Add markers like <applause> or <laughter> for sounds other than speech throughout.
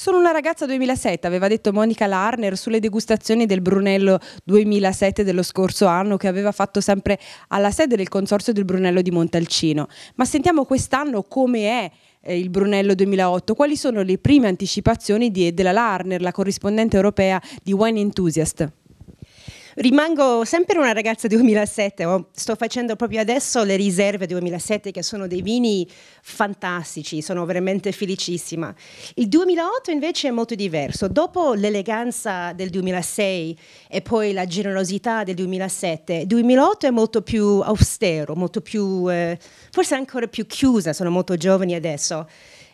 Sono una ragazza 2007, aveva detto Monica Larner sulle degustazioni del Brunello 2007 dello scorso anno che aveva fatto sempre alla sede del Consorzio del Brunello di Montalcino. Ma sentiamo quest'anno come è eh, il Brunello 2008, quali sono le prime anticipazioni di Edela Larner, la corrispondente europea di Wine Enthusiast? Rimango sempre una ragazza 2007, oh, sto facendo proprio adesso le riserve 2007 che sono dei vini fantastici, sono veramente felicissima. Il 2008 invece è molto diverso, dopo l'eleganza del 2006 e poi la generosità del 2007, il 2008 è molto più austero, molto più, eh, forse ancora più chiusa, sono molto giovani adesso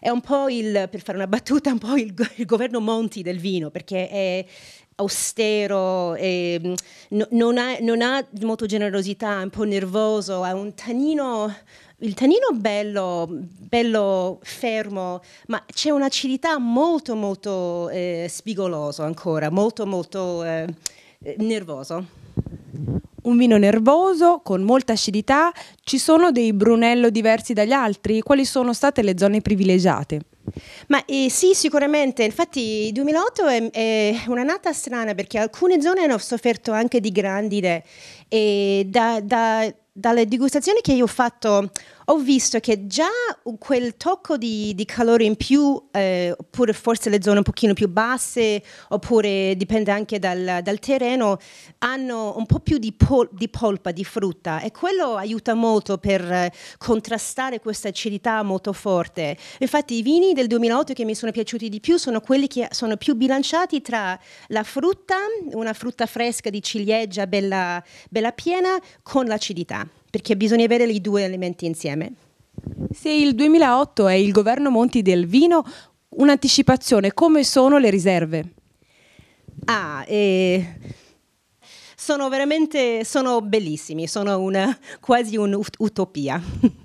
è un po' il, per fare una battuta, un po' il, il governo Monti del vino, perché è, austero, eh, no, non, ha, non, ha, molto generosità, è un po' nervoso, ha un tanino, il tanino bello, bello fermo, ma c'è un'acidità molto molto eh, spigoloso ancora, molto molto eh, nervoso un vino nervoso con molta acidità, ci sono dei Brunello diversi dagli altri? Quali sono state le zone privilegiate? Ma eh, sì, sicuramente, infatti il 2008 è, è un'annata strana perché alcune zone hanno sofferto anche di grandine e da, da dalle degustazioni che io ho fatto ho visto che già quel tocco di, di calore in più, eh, oppure forse le zone un pochino più basse, oppure dipende anche dal, dal terreno, hanno un po' più di, pol- di, polpa, di frutta e quello aiuta molto per eh, contrastare questa acidità molto forte. Infatti i vini del 2008 che mi sono piaciuti di più sono quelli che sono più bilanciati tra la frutta, una frutta fresca di ciliegia bella, bella piena, con l'acidità perché bisogna avere i due elementi insieme. Se il 2008 è il governo Monti del vino, un'anticipazione, come sono le riserve? Ah, eh, sono veramente sono bellissimi, sono una, quasi un'utopia. <laughs>